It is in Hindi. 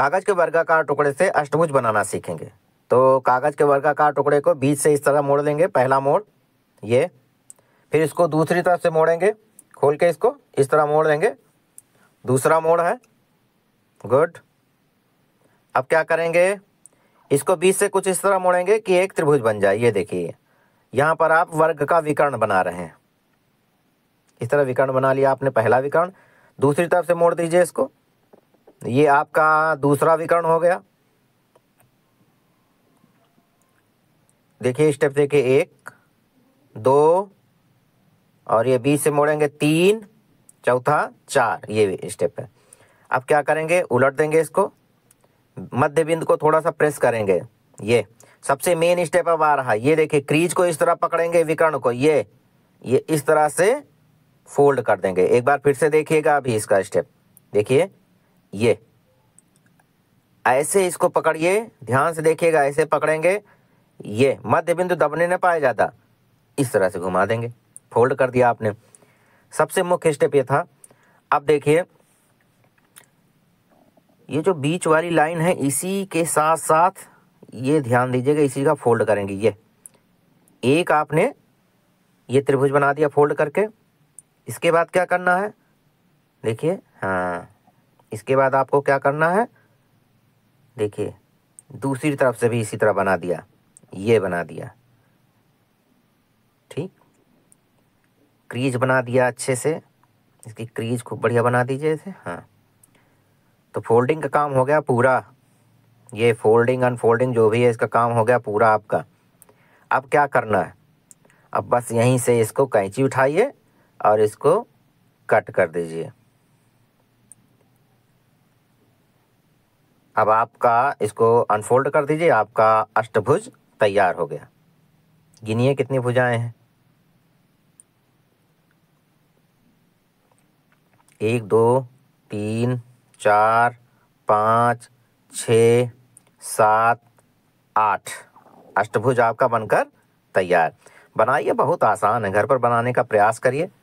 कागज के वर्गाकार टुकड़े से अष्टभुज बनाना सीखेंगे तो कागज के वर्गाकार टुकड़े को बीच से इस तरह मोड़ लेंगे पहला मोड़ ये फिर इसको दूसरी तरफ से मोड़ेंगे खोल के इसको इस तरह मोड़ देंगे दूसरा मोड़ है गुड अब क्या करेंगे इसको बीच से कुछ इस तरह मोड़ेंगे कि एक त्रिभुज बन जाए ये देखिए यहाँ पर आप वर्ग का विकर्ण बना रहे हैं इस तरह विकर्ण बना लिया आपने पहला विकर्ण दूसरी तरफ से मोड़ दीजिए इसको ये आपका दूसरा विकर्ण हो गया देखिए स्टेप देखिए एक दो और ये बीच से मोड़ेंगे तीन चौथा चार ये स्टेप है अब क्या करेंगे उलट देंगे इसको मध्य बिंदु को थोड़ा सा प्रेस करेंगे ये सबसे मेन स्टेप अब आ रहा है ये देखिए क्रीज को इस तरह पकड़ेंगे विकर्ण को ये ये इस तरह से फोल्ड कर देंगे एक बार फिर से देखिएगा अभी इसका स्टेप देखिए ये ऐसे इसको पकड़िए ध्यान से देखिएगा ऐसे पकड़ेंगे ये मध्य बिंदु दबने न पाया जाता इस तरह से घुमा देंगे फोल्ड कर दिया आपने सबसे मुख्य स्टेप ये था अब देखिए ये जो बीच वाली लाइन है इसी के साथ साथ ये ध्यान दीजिएगा इसी का फोल्ड करेंगे ये एक आपने ये त्रिभुज बना दिया फोल्ड करके इसके बाद क्या करना है देखिए हाँ इसके बाद आपको क्या करना है देखिए दूसरी तरफ से भी इसी तरह बना दिया ये बना दिया ठीक क्रीज बना दिया अच्छे से इसकी क्रीज खूब बढ़िया बना दीजिए इसे हाँ तो फोल्डिंग का काम हो गया पूरा ये फोल्डिंग अनफोल्डिंग जो भी है इसका काम हो गया पूरा आपका अब क्या करना है अब बस यहीं से इसको कैंची उठाइए और इसको कट कर दीजिए अब आपका इसको अनफोल्ड कर दीजिए आपका अष्टभुज तैयार हो गया गिनिए कितनी भुजाएं हैं एक दो तीन चार पाँच छ सात आठ अष्टभुज आपका बनकर तैयार बनाइए बहुत आसान है घर पर बनाने का प्रयास करिए